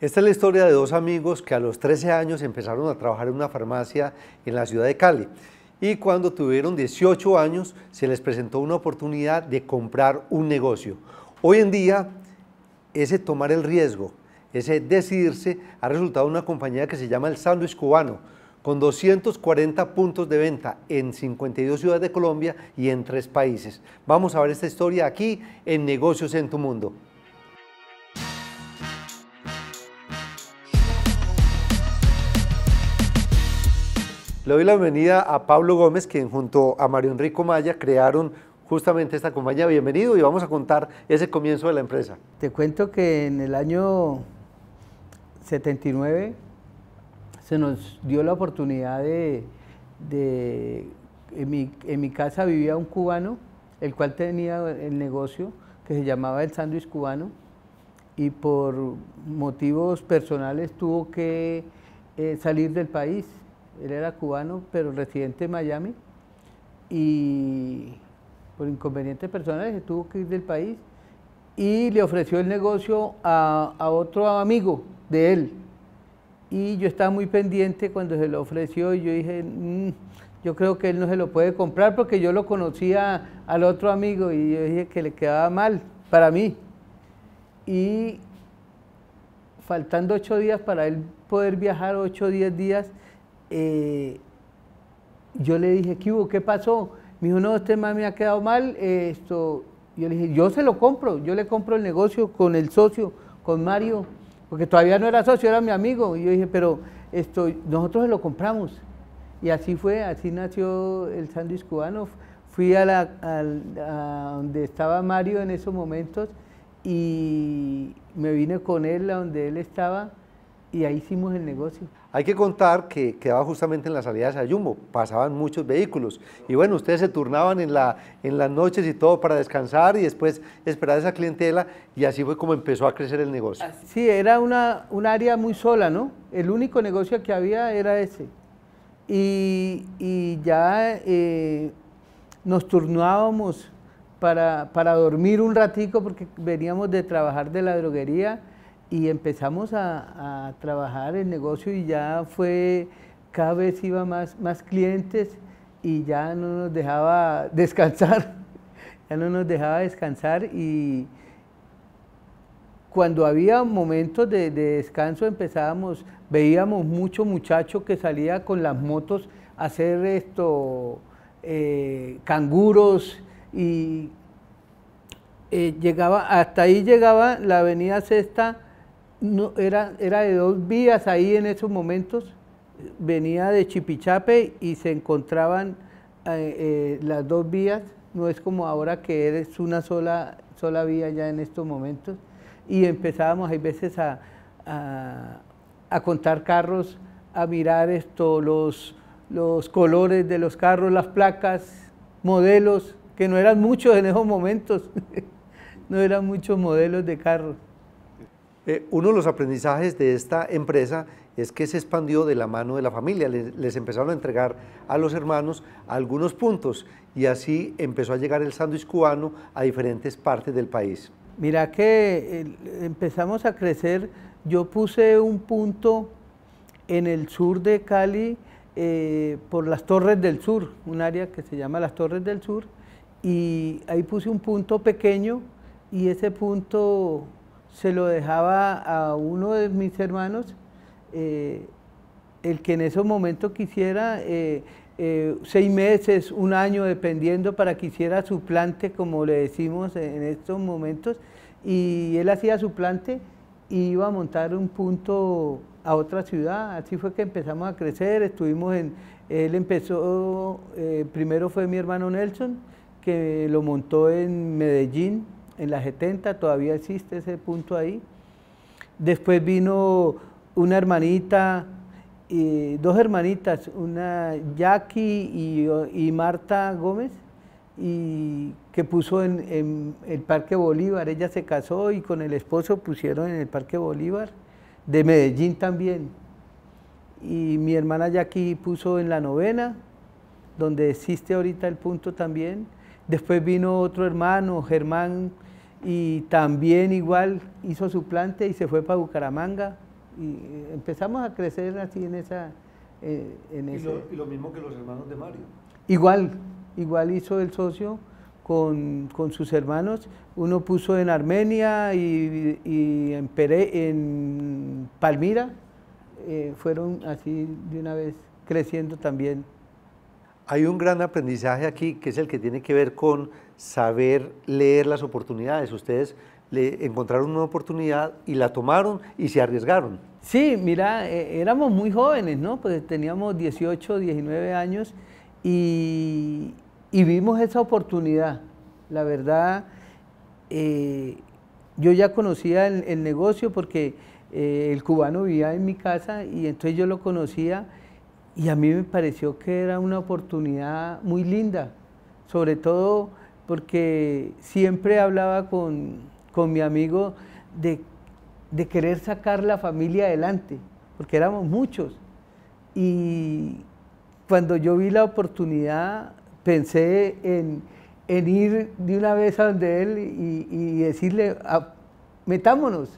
Esta es la historia de dos amigos que a los 13 años empezaron a trabajar en una farmacia en la ciudad de Cali y cuando tuvieron 18 años se les presentó una oportunidad de comprar un negocio. Hoy en día ese tomar el riesgo, ese decidirse ha resultado una compañía que se llama El Sándwich Cubano con 240 puntos de venta en 52 ciudades de Colombia y en tres países. Vamos a ver esta historia aquí en Negocios en tu Mundo. Le doy la bienvenida a Pablo Gómez, quien junto a Mario Enrico Maya crearon justamente esta compañía. Bienvenido y vamos a contar ese comienzo de la empresa. Te cuento que en el año 79 se nos dio la oportunidad de... en, mi, casa vivía un cubano, el cual tenía el negocio que se llamaba el sándwich cubano y por motivos personales tuvo que eh, salir del país él era cubano, pero residente en Miami. Y por inconvenientes personales tuvo que ir del país y le ofreció el negocio a, otro amigo de él. Y yo estaba muy pendiente cuando se lo ofreció y yo dije, mm, yo creo que él no se lo puede comprar porque yo lo conocía al otro amigo y yo dije que le quedaba mal para mí. Y faltando ocho días para él poder viajar, ocho o diez días, eh, yo le dije, ¿qué hubo? ¿Qué pasó? Me dijo, no, este mami me ha quedado mal. Eh, esto, yo le dije, yo se lo compro, yo le compro el negocio con el socio, con Mario, porque todavía no era socio, era mi amigo. Y yo dije, pero esto, nosotros se lo compramos. Y así fue, así nació el sándwich cubano. Fui a, la, donde estaba Mario en esos momentos y me vine con él a donde él estaba y ahí hicimos el negocio. Hay que contar que quedaba justamente en la salida de Sayumbo, pasaban muchos vehículos y bueno, ustedes se turnaban en, la, en las noches y todo para descansar y después esperar esa clientela y así fue como empezó a crecer el negocio. Sí, era un área muy sola, ¿no? El único negocio que había era ese. Y, ya eh, nos turnábamos para, para dormir un ratico porque veníamos de trabajar de la droguería y empezamos a, trabajar el negocio y ya fue, cada vez iba más, más clientes y ya no nos dejaba descansar, ya no nos dejaba descansar y cuando había momentos de, de descanso empezábamos, veíamos mucho muchacho que salía con las motos a hacer esto, eh, canguros y eh, llegaba, hasta ahí llegaba la avenida Sexta, no, era, era de dos vías ahí en esos momentos, venía de Chipichape y se encontraban eh, eh, las dos vías, no es como ahora que es una sola, sola vía ya en estos momentos, y empezábamos hay veces a, contar carros, a mirar esto, los, los colores de los carros, las placas, modelos, que no eran muchos en esos momentos, no eran muchos modelos de carros. Eh, uno de los aprendizajes de esta empresa es que se expandió de la mano de la familia, les, empezaron a entregar a los hermanos algunos puntos y así empezó a llegar el sándwich cubano a diferentes partes del país. Mira que eh, empezamos a crecer, yo puse un punto en el sur de Cali eh, por las Torres del Sur, un área que se llama las Torres del Sur, y ahí puse un punto pequeño y ese punto se lo dejaba a uno de mis hermanos, eh, el que en esos momentos quisiera, eh, eh, seis meses, un año, dependiendo, para que hiciera su plante, como le decimos en estos momentos, y él hacía su plante y iba a montar un punto a otra ciudad. Así fue que empezamos a crecer, estuvimos en, él empezó, primero fue mi hermano Nelson, que lo montó en Medellín, en la 70, todavía existe ese punto ahí. Después vino una hermanita, y eh, dos hermanitas, una Jackie y, Marta Gómez, y que puso en, en, el Parque Bolívar. Ella se casó y con el esposo pusieron en el Parque Bolívar, de Medellín también. Y mi hermana Jackie puso en la novena, donde existe ahorita el punto también. Después vino otro hermano, Germán y también igual hizo su planta y se fue para Bucaramanga y eh, empezamos a crecer así en esa... Eh, en ¿Y, Lo, mismo que los hermanos de Mario. Igual, igual hizo el socio con, sus hermanos. Uno puso en Armenia y, y en, en Palmira. Eh, fueron así de una vez creciendo también. Hay un gran aprendizaje aquí que es el que tiene que ver con saber leer las oportunidades. Ustedes encontraron una oportunidad y la tomaron y se arriesgaron. Sí, mira, e, éramos muy jóvenes, ¿no? Pues teníamos 18, 19 años y, vimos esa oportunidad. La verdad, eh, yo ya conocía el, negocio porque eh, el cubano vivía en mi casa y entonces yo lo conocía y a mí me pareció que era una oportunidad muy linda, sobre todo porque siempre hablaba con, mi amigo de, querer sacar la familia adelante, porque éramos muchos. Y cuando yo vi la oportunidad, pensé en, ir de una vez a donde él y, decirle, metámonos.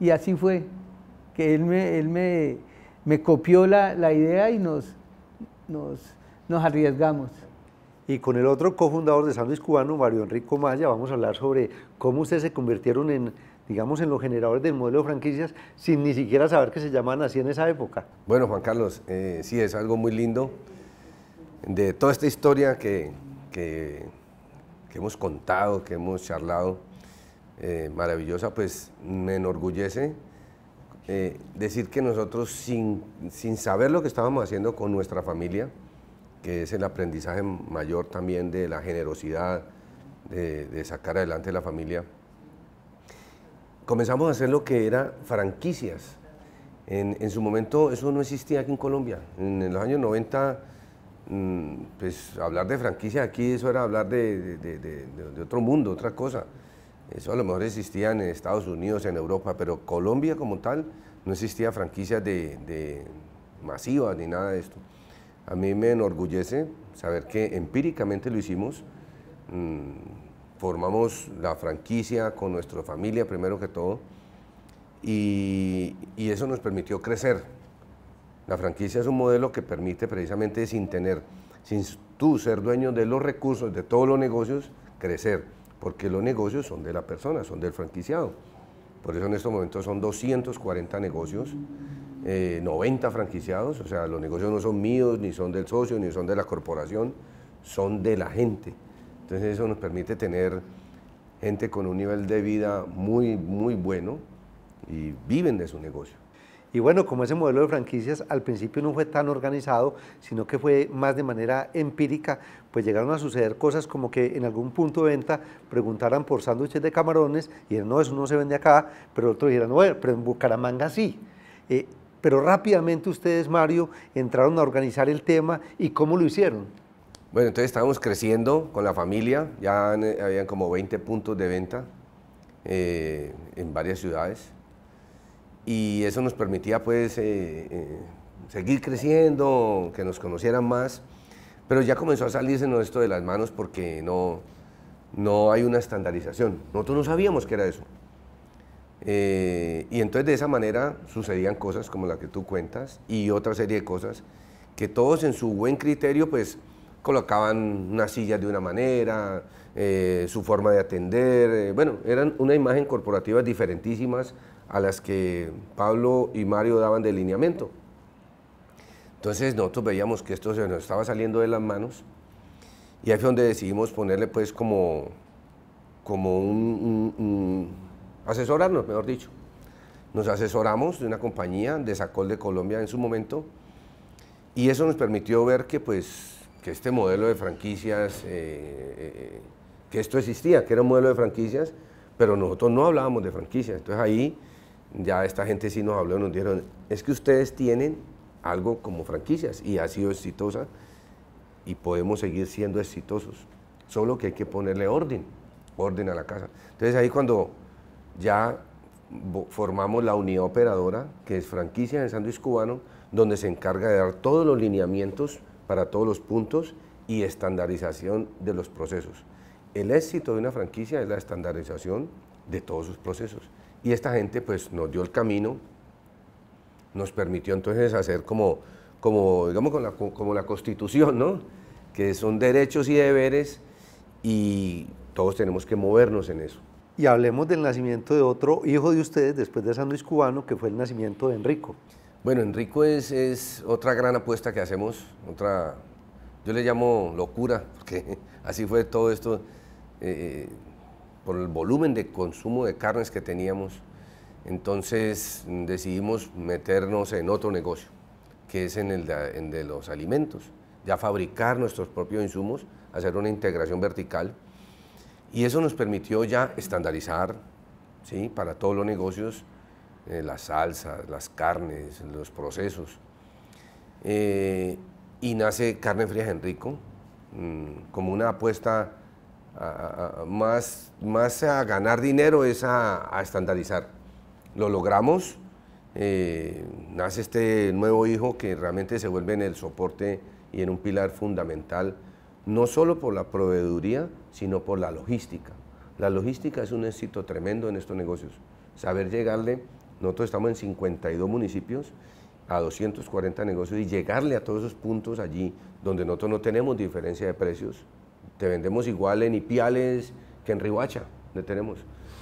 Y así fue, que él me, él me, copió la, idea y nos arriesgamos. Y con el otro cofundador de Luis Cubano, Mario Enrico Maya, vamos a hablar sobre cómo ustedes se convirtieron en, digamos, en los generadores del modelo de franquicias sin ni siquiera saber que se llamaban así en esa época. Bueno, Juan Carlos, eh, sí, es algo muy lindo. De toda esta historia que, que, que hemos contado, que hemos charlado, eh, maravillosa, pues me enorgullece eh, decir que nosotros sin, sin saber lo que estábamos haciendo con nuestra familia, que es el aprendizaje mayor también de la generosidad, de, sacar adelante la familia, comenzamos a hacer lo que era franquicias. En, su momento eso no existía aquí en Colombia. En, los años 90, mm, pues hablar de franquicias aquí, eso era hablar de, de, otro mundo, otra cosa. Eso a lo mejor existía en Estados Unidos, en Europa, pero Colombia como tal no existía franquicias de, masivas ni nada de esto. A mí me enorgullece saber que empíricamente lo hicimos. Mm, formamos la franquicia con nuestra familia primero que todo y, eso nos permitió crecer. La franquicia es un modelo que permite precisamente sin tener, sin tú ser dueño de los recursos, de todos los negocios, crecer, porque los negocios son de la persona, son del franquiciado. Por eso en estos momentos son 240 negocios 90 eh, franquiciados, o sea, los negocios no son míos, ni son del socio, ni son de la corporación, son de la gente. Entonces eso nos permite tener gente con un nivel de vida muy, muy bueno y viven de su negocio. Y bueno, como ese modelo de franquicias al principio no fue tan organizado, sino que fue más de manera empírica, pues llegaron a suceder cosas como que en algún punto de venta preguntaran por sándwiches de camarones y dijeron, no, eso no se vende acá, pero el otro dijeron, no, pero en Bucaramanga sí. Eh, pero rápidamente ustedes, Mario, entraron a organizar el tema y cómo lo hicieron. Bueno, entonces estábamos creciendo con la familia, ya eh, habían como 20 puntos de venta eh, en varias ciudades y eso nos permitía pues eh, seguir creciendo, que nos conocieran más, pero ya comenzó a salirse esto de las manos porque no, no hay una estandarización. Nosotros no sabíamos que era eso. Eh, y entonces de esa manera sucedían cosas como la que tú cuentas y otra serie de cosas que todos en su buen criterio pues colocaban unas sillas de una manera, eh, su forma de atender, eh, bueno, eran una imagen corporativa diferentísimas a las que Pablo y Mario daban de lineamiento. Entonces nosotros veíamos que esto se nos estaba saliendo de las manos y ahí fue donde decidimos ponerle pues como, como un asesorarnos, mejor dicho. Nos asesoramos de una compañía de Sacol de Colombia en su momento y eso nos permitió ver que, pues, que este modelo de franquicias, eh, eh, que esto existía, que era un modelo de franquicias, pero nosotros no hablábamos de franquicias. Entonces ahí ya esta gente sí nos habló nos dijeron, es que ustedes tienen algo como franquicias y ha sido exitosa y podemos seguir siendo exitosos, solo que hay que ponerle orden, orden a la casa. Entonces ahí cuando ya formamos la unidad operadora, que es franquicia de sándwich cubano, donde se encarga de dar todos los lineamientos para todos los puntos y estandarización de los procesos. El éxito de una franquicia es la estandarización de todos sus procesos. Y esta gente pues nos dio el camino, nos permitió entonces hacer como, como digamos, con la, como la constitución, ¿no? Que son derechos y deberes y todos tenemos que movernos en eso y hablemos del nacimiento de otro hijo de ustedes después de San Luis Cubano, que fue el nacimiento de Enrico. Bueno, Enrico es, otra gran apuesta que hacemos, otra, yo le llamo locura, porque así fue todo esto, eh, eh, por el volumen de consumo de carnes que teníamos, entonces decidimos meternos en otro negocio, que es en el de los alimentos, ya fabricar nuestros propios insumos, hacer una integración vertical y eso nos permitió ya estandarizar ¿sí? para todos los negocios eh, las salsas, las carnes, los procesos. Eh, y nace Carne Fría Enrico mm, como una apuesta más, más a ganar dinero es a, estandarizar. Lo logramos, eh, nace este nuevo hijo que realmente se vuelve en el soporte y en un pilar fundamental no solo por la proveeduría, sino por la logística. La logística es un éxito tremendo en estos negocios. Saber llegarle, nosotros estamos en 52 municipios, a 240 negocios y llegarle a todos esos puntos allí donde nosotros no tenemos diferencia de precios. Te vendemos igual en Ipiales que en Rihuacha, le tenemos.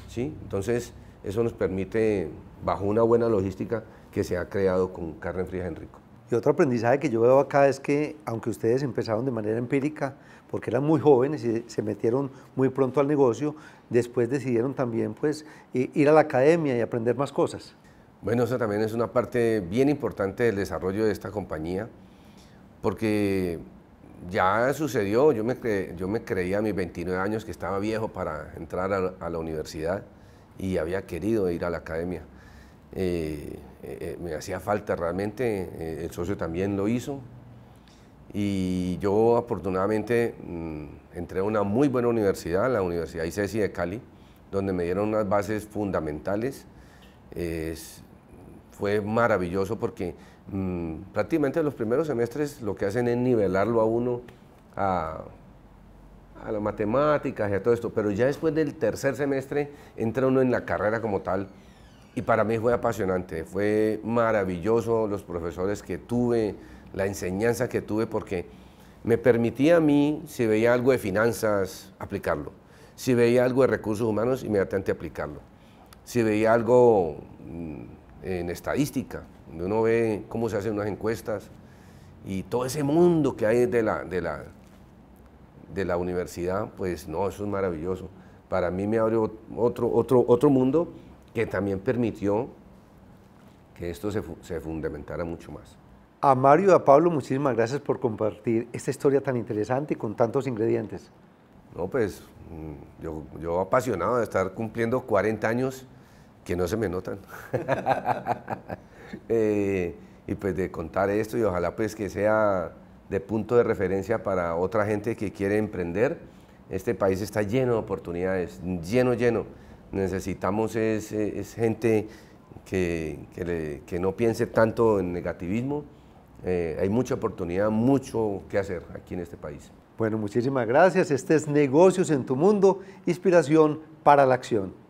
¿sí? Entonces, eso nos permite, bajo una buena logística que se ha creado con Carne Fría Enrico. Y otro aprendizaje que yo veo acá es que, aunque ustedes empezaron de manera empírica, porque eran muy jóvenes y se metieron muy pronto al negocio, después decidieron también pues, ir a la academia y aprender más cosas. Bueno, eso también es una parte bien importante del desarrollo de esta compañía, porque ya sucedió, yo me, yo me creía a mis 29 años que estaba viejo para entrar a la universidad y había querido ir a la academia eh, eh, me hacía falta realmente, eh, el socio también lo hizo. Y yo afortunadamente mm, entré a una muy buena universidad, la Universidad ICESI de Cali, donde me dieron unas bases fundamentales. fue maravilloso porque mm, prácticamente los primeros semestres lo que hacen es nivelarlo a uno a, a las matemáticas y a todo esto, pero ya después del tercer semestre entra uno en la carrera como tal y para mí fue apasionante, fue maravilloso los profesores que tuve, la enseñanza que tuve, porque me permitía a mí, si veía algo de finanzas, aplicarlo. Si veía algo de recursos humanos, inmediatamente aplicarlo. Si veía algo mm, en estadística, donde uno ve cómo se hacen unas encuestas y todo ese mundo que hay de la, de la, de la universidad, pues no, eso es maravilloso. Para mí me abrió otro, otro, otro mundo que también permitió que esto se, fundamentara mucho más. A Mario y a Pablo, muchísimas gracias por compartir esta historia tan interesante y con tantos ingredientes. No, pues mm, yo, apasionado de estar cumpliendo 40 años que no se me notan. Eh, y pues de contar esto y ojalá pues que sea de punto de referencia para otra gente que quiere emprender. Este país está lleno de oportunidades, lleno, lleno necesitamos es, gente que, que, no piense tanto en negativismo. Eh, hay mucha oportunidad, mucho que hacer aquí en este país. Bueno, muchísimas gracias. Este es Negocios en tu Mundo, inspiración para la acción.